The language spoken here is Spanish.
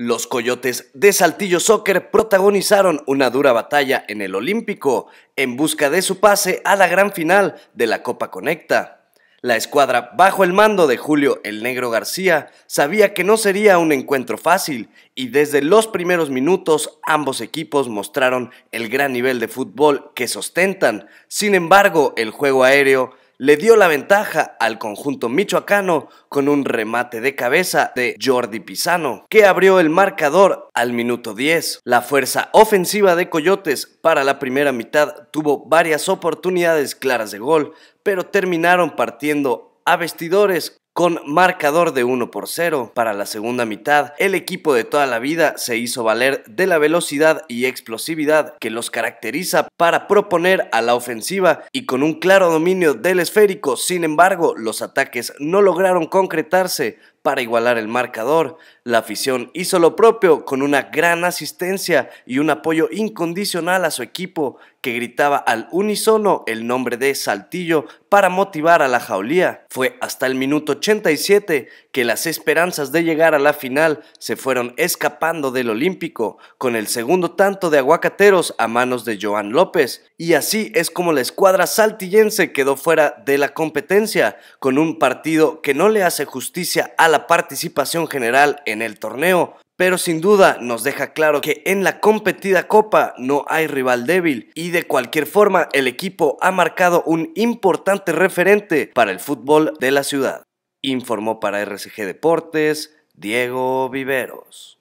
Los Coyotes de Saltillo Soccer protagonizaron una dura batalla en el Olímpico en busca de su pase a la gran final de la Copa Conecta. La escuadra bajo el mando de Julio El Negro García sabía que no sería un encuentro fácil y desde los primeros minutos ambos equipos mostraron el gran nivel de fútbol que sostentan. Sin embargo, el juego aéreo le dio la ventaja al conjunto michoacano con un remate de cabeza de Jordi Pisano, que abrió el marcador al minuto 10. La fuerza ofensiva de Coyotes para la primera mitad tuvo varias oportunidades claras de gol, pero terminaron partiendo a vestidores con marcador de 1 por 0 para la segunda mitad, el equipo de toda la vida se hizo valer de la velocidad y explosividad que los caracteriza para proponer a la ofensiva y con un claro dominio del esférico. Sin embargo, los ataques no lograron concretarse para igualar el marcador, la afición hizo lo propio con una gran asistencia y un apoyo incondicional a su equipo, que gritaba al unísono el nombre de Saltillo para motivar a la jaulía. Fue hasta el minuto 87 que las esperanzas de llegar a la final se fueron escapando del Olímpico, con el segundo tanto de aguacateros a manos de Joan López. Y así es como la escuadra saltillense quedó fuera de la competencia, con un partido que no le hace justicia a la participación general en el torneo, pero sin duda nos deja claro que en la competida copa no hay rival débil y de cualquier forma el equipo ha marcado un importante referente para el fútbol de la ciudad. Informó para RCG Deportes Diego Viveros.